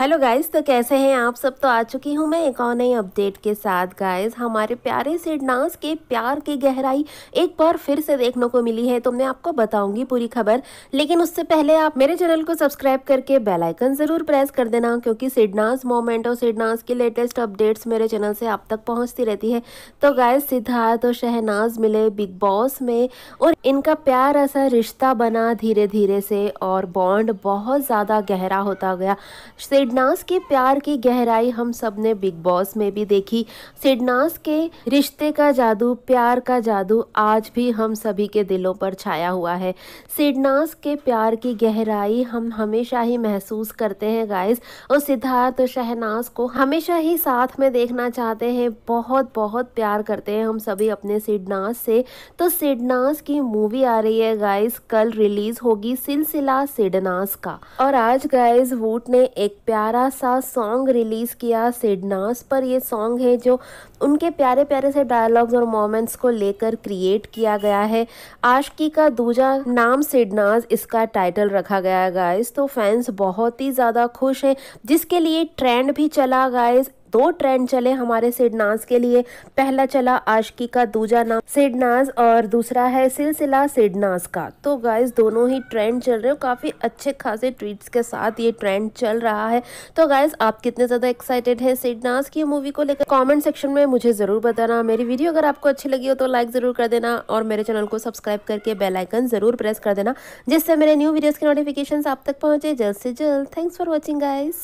hello guys तो कैसे हैं आप सब तो आ चुकी हूं मैं एक और नई अपडेट के साथ गाइस हमारे प्यारे से डांस के प्यार की गहराई एक बार फिर से देखने को मिली है तो मैं आपको बताऊंगी पूरी खबर लेकिन उससे पहले आप मेरे चैनल को सब्सक्राइब करके बेल आइकन ज़रूर प्रेस कर देना क्योंकि सिडनास मोमेंट और सिडनास की लेटेस्ट अपडेट्स मेरे चैनल से आप तक पहुँचती रहती है तो गायस सिद्धार्थ और शहनाज मिले बिग बॉस में और इनका प्यार ऐसा रिश्ता बना धीरे धीरे से और बॉन्ड बहुत ज़्यादा गहरा होता गया सिड सिडनास के प्यार की गहराई हम सब ने बिग बॉस में भी देखी सिडनास के रिश्ते का जादू प्यार का जादू आज भी हम सभी के दिलों पर छाया हुआ है सिडनास के प्यार की गहराई हम हमेशा ही महसूस करते हैं गाइस और सिद्धार्थ शहनाज को हमेशा ही साथ में देखना चाहते हैं बहुत बहुत प्यार करते हैं हम सभी अपने सिडनास से तो सिडनास की मूवी आ रही है गाइस कल रिलीज होगी सिलसिला सिडनास का और आज गाइस वूट ने एक प्यार प्यारा सा सॉन्ग रिलीज़ किया सिडनास पर ये सॉन्ग है जो उनके प्यारे प्यारे से डायलॉग्स और मोमेंट्स को लेकर क्रिएट किया गया है आशकी का दूजा नाम सिडनास इसका टाइटल रखा गया है गाइस तो फैंस बहुत ही ज़्यादा खुश हैं जिसके लिए ट्रेंड भी चला गाइस दो ट्रेंड चले हमारे सिडनास के लिए पहला चला आशकी का दूजा नाम सिडनास और दूसरा है सिलसिला सिडनास का तो गाइज दोनों ही ट्रेंड चल रहे हो काफ़ी अच्छे खासे ट्वीट्स के साथ ये ट्रेंड चल रहा है तो गाइज आप कितने ज़्यादा एक्साइटेड है सिडनास की मूवी को लेकर कॉमेंट सेक्शन में मुझे ज़रूर बताना मेरी वीडियो अगर आपको अच्छी लगी हो तो लाइक ज़रूर कर देना और मेरे चैनल को सब्सक्राइब करके बेलाइकन ज़रूर प्रेस कर देना जिससे मेरे न्यू वीडियोज़ के नोटिफिकेशन आप तक पहुँचे जल्द से जल्द थैंक्स फॉर वॉचिंग गाइज